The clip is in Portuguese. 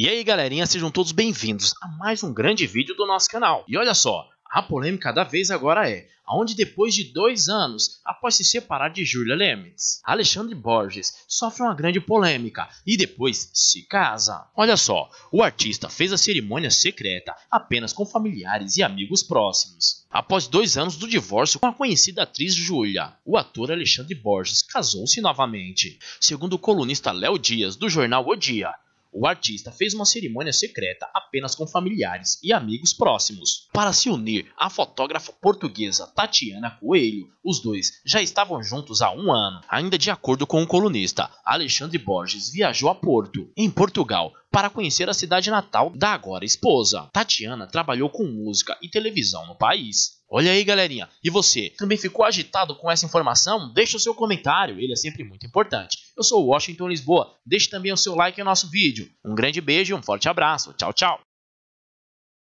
E aí galerinha, sejam todos bem-vindos a mais um grande vídeo do nosso canal. E olha só, a polêmica da vez agora é, aonde depois de dois anos, após se separar de Julia Lemets, Alexandre Borges sofre uma grande polêmica e depois se casa. Olha só, o artista fez a cerimônia secreta apenas com familiares e amigos próximos. Após dois anos do divórcio com a conhecida atriz Julia, o ator Alexandre Borges casou-se novamente. Segundo o colunista Léo Dias, do jornal O Dia, o artista fez uma cerimônia secreta apenas com familiares e amigos próximos. Para se unir à fotógrafa portuguesa Tatiana Coelho, os dois já estavam juntos há um ano. Ainda de acordo com o colunista, Alexandre Borges viajou a Porto, em Portugal, para conhecer a cidade natal da agora esposa. Tatiana trabalhou com música e televisão no país. Olha aí, galerinha. E você, também ficou agitado com essa informação? Deixa o seu comentário, ele é sempre muito importante. Eu sou Washington Lisboa. Deixe também o seu like no nosso vídeo. Um grande beijo e um forte abraço. Tchau, tchau.